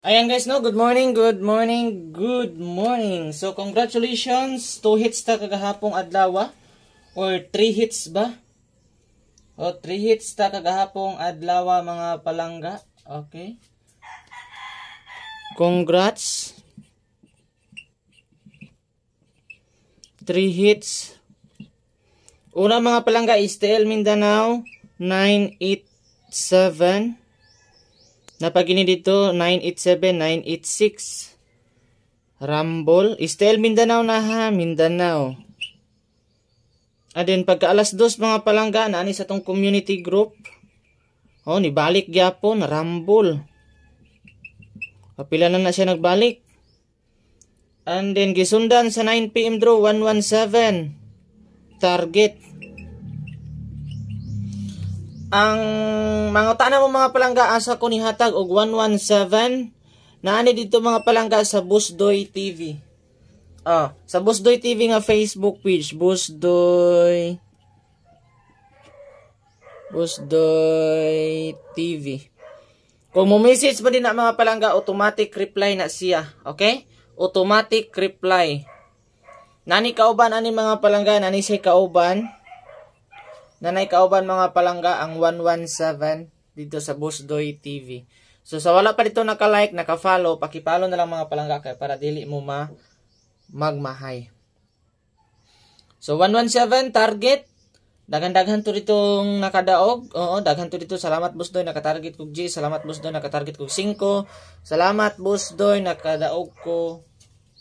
Ayan guys, no? Good morning, good morning, good morning. So, congratulations. 2 hits ta kagahapong Adlawa. Ah. Or three hits ba? O, three hits ta kagahapong Adlawa, ah, mga palangga. Okay. Congrats. Three hits. Una mga palangga, Estel Mindanao, 987. Napagini dito, 987, 986. Rambol. Estel, Mindanao na ha. Mindanao. Aden then, pagka alas dos mga palangga, naani sa tong community group. Oh, ni balik gyapon. Rambol. Kapila na na siya nagbalik. And then, gisundan sa 9pm draw, 117. Target ang mga utana mo mga palangga asa ko ni hatag og 117 na ani dito mga palangga sa Busdoy TV. Oh, ah, sa Busdoy TV nga Facebook page, Busdoy Busdoy TV. Kung mo message pa din na mga palangga, automatic reply na siya, okay? Automatic reply. Nani kauban ani mga palangga, nani si kauban. Nanay Kauban mga palangga ang 117 dito sa Busdoy TV. So sa wala pa dito naka-like, naka-follow, paki-follow na lang mga palangga kay para dili mo ma magmahay. So 117 target Dagan-daghan to ditong nakadaog. Oo, daghan to dito. Salamat boss doy naka-target kog G. Salamat boss doy naka-target kog 5. Salamat boss doy nakadaog ko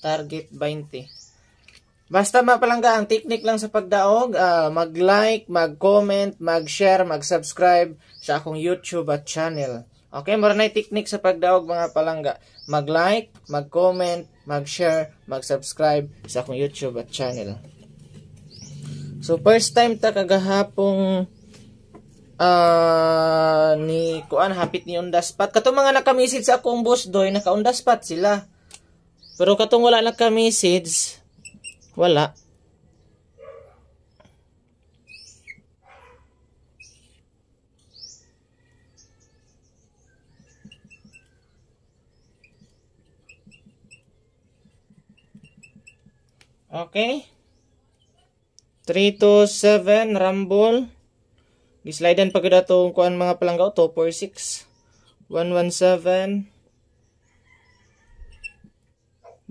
target 20. Basta mapalangga ang technique lang sa pagdaog, uh, mag-like, mag-comment, mag-share, mag-subscribe sa akong YouTube at channel. Okay, na technique sa pagdaog mga palangga. Mag-like, mag-comment, mag-share, mag-subscribe sa akong YouTube at channel. So first time ta kagahapong uh, ni kuan hapit ni Undaspat. Katong mga nakamessage sa akong boss doy, nakaundaspat sila. Pero katong wala nakamessage, wala. Okay. 3 to 7 rambol. Gislidean pag datong kuan mga palanggaw to 46 117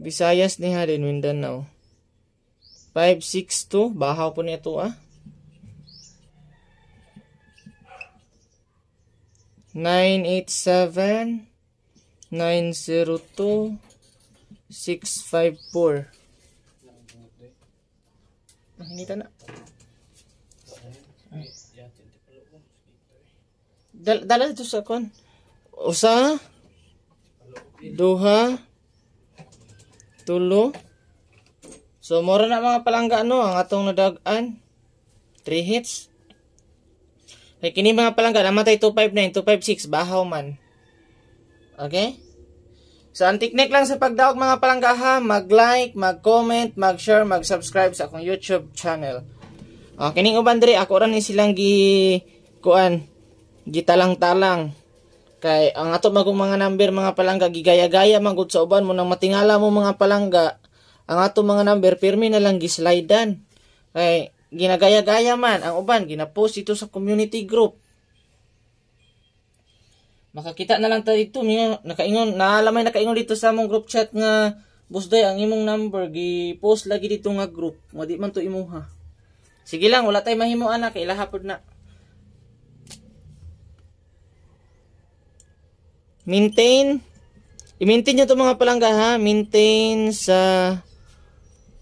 Visayas ni Hadin Mindanao. 562 bahaw po nito ah 987 902 654 ah, hinita na ah. Dal dala ito sa kon usa duha tulo So, mura na mga palangga, ano, Ang atong nadagaan. 3 hits. Like, kini mga palangga, namatay 259, 256, bahaw man. Okay? So, ang technique lang sa pagdaog mga palangga ha, mag-like, mag-comment, mag-share, mag-subscribe sa akong YouTube channel. Uh, kini uban diri ako ra ni silang gi kuan gitalang-talang kay ang ato magong mga number mga palangga gigaya-gaya man sa uban mo nang matingala mo mga palangga ang ato mga number pirmi na lang gislidean. Kay ginagaya-gaya man ang uban ginapost ito sa community group. Makakita na lang ta dito mga nakaingon naalamay nakaingon dito sa among group chat nga Busday ang imong number gi-post lagi dito nga group. Mo di man to imuha. Sige lang wala tay mahimo ana kay ilahapod na. Maintain i-maintain nyo to mga palangga ha. Maintain sa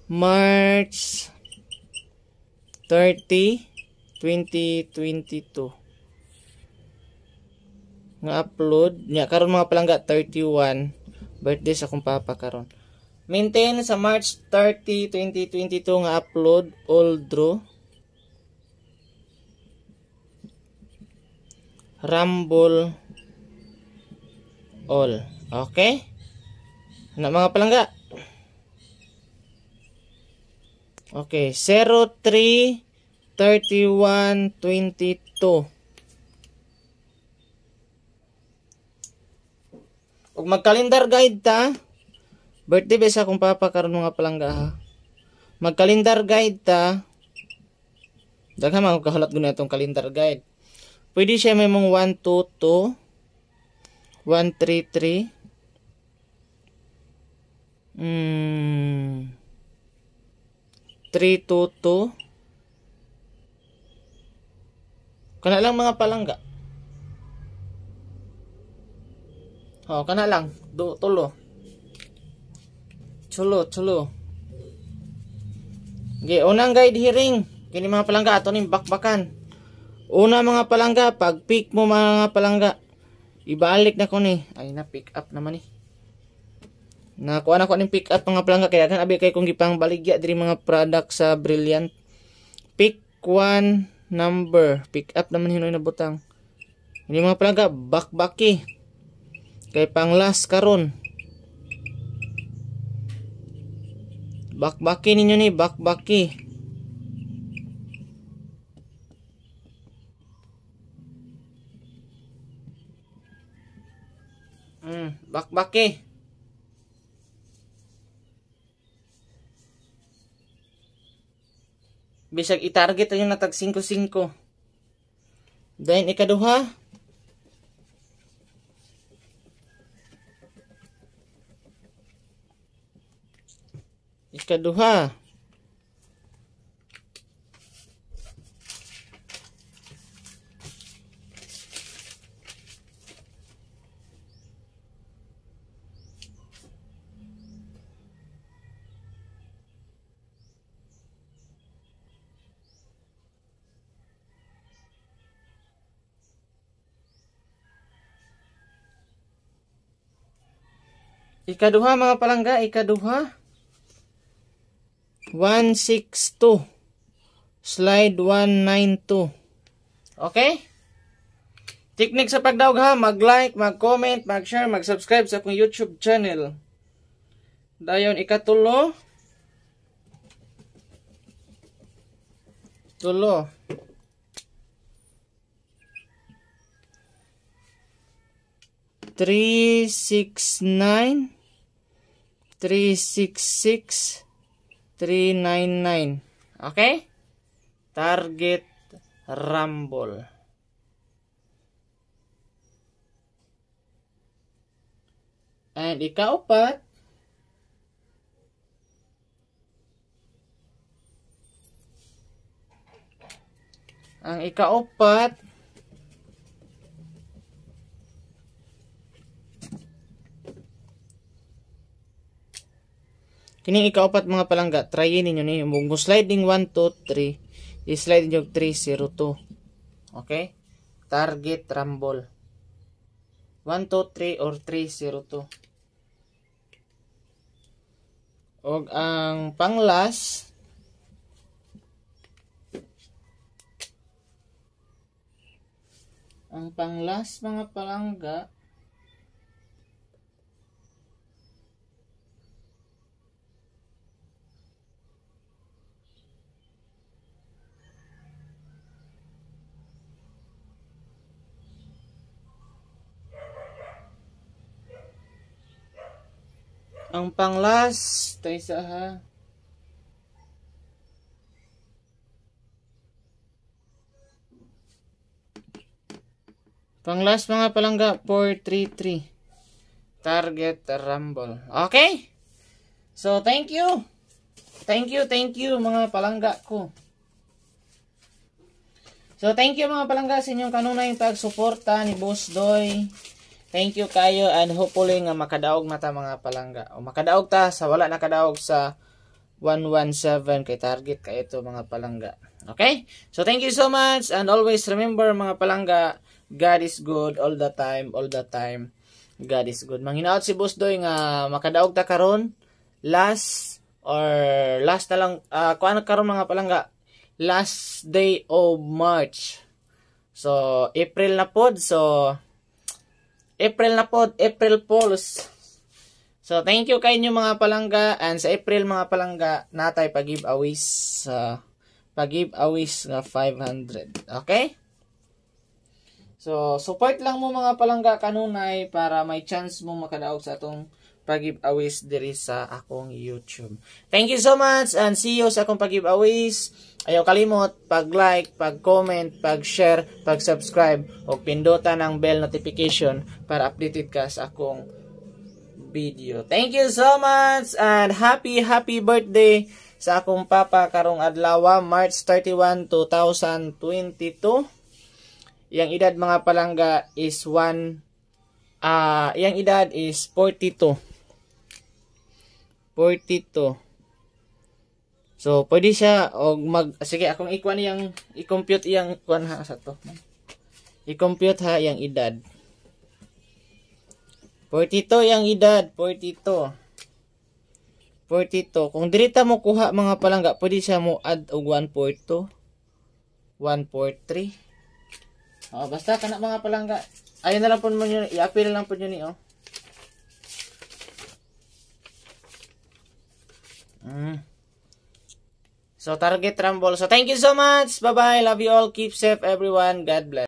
March 30, 2022. Nga upload niya karon mga palangga 31 birthday sa kung papa karon. Maintain sa March 30, 2022 nga upload all draw. Rumble all. Okay? Na mga palangga. Okay, 03 31 22. Ug mag-calendar guide ta. Ah. Birthday ba sa akong papa karon nga palangga ha. Mag-calendar guide ta. Daghan man kahulat gud atong calendar guide. Pwede siya may mong 122 133 Mm 322 kana lang mga palangga oh kana lang do tulo chulo chulo okay unang guide hearing kini mga palangga ato ning bakbakan una mga palangga pag pick mo mga palangga ibalik na ko ni ay na pick up naman ni eh na kuha na ko ning pick up mga plangka kay daghan abi kay kung gipang baligya diri mga product sa Brilliant. Pick 1 number, pick up naman hinoy na butang. Ini mga back bakbaki. Kay pang last karon. back Bakbaki ninyo ni back bakbaki. Mm, bakbaki. bisag i-target nyo na tag 5-5 then ikaduha ikaduha Ikaduha mga palangga, ikaduha. 162. Slide 192. Okay? Tiknik sa pagdaog ha, mag-like, mag-comment, mag-share, mag-subscribe sa akong YouTube channel. Dayon ikatulo. Tulo. Three, six, nine. 366 399. Okay? Target Rumble. And ikaapat, ang ikaapat Kining ikaapat mga palangga, tryin ninyo ni mo sliding 1 2 3, i-slide niyo ninyo 302. Okay? Target rumble. 1 2 3 or 302. Og ang panglas ang panglas mga palangga Ang panglas, ito isa ha. last mga palangga, 433. Target rumble. Okay? So, thank you. Thank you, thank you mga palangga ko. So, thank you mga palangga sa inyong kanunay pagsuporta ni Boss Doy. Thank you kayo and hopefully nga makadaog na ta mga palangga. O makadaog ta sa wala nakadaog sa 117 kay target kay ito mga palangga. Okay? So thank you so much and always remember mga palangga, God is good all the time, all the time. God is good. Manghinaot si Boss Doy nga makadaog ta karon last or last na lang uh, ah, kuan karon mga palangga last day of March. So April na pod so April na po, April Pulse. So, thank you kayo mga palangga. And sa April mga palangga, natay pag-giveaways sa pag-giveaways na 500. Okay? So, support lang mo mga palangga kanunay para may chance mo makadaog sa atong pag-giveaways diri sa akong YouTube. Thank you so much and see you sa akong pag-giveaways. Ayaw kalimot, pag-like, pag-comment, pag-share, pag-subscribe o pindutan ang bell notification para updated ka sa akong video. Thank you so much and happy happy birthday sa akong papa karong adlaw ah, March 31, 2022. Yang edad mga palangga is 1 ah uh, yang edad is 42. 42. So, pwede siya og mag sige akong ikuan yang i-compute yang kuan ha sa to. I-compute ha yang edad. 42 yang edad, 42. 42. Kung dirita mo kuha mga palangga, pwede siya mo add og 142. 143. Oh, basta kana mga palangga. Ayun na lang po mo i-appeal lang po niyo ni eh, oh. Mm. So, target rumble. So, thank you so much. Bye-bye. Love you all. Keep safe, everyone. God bless.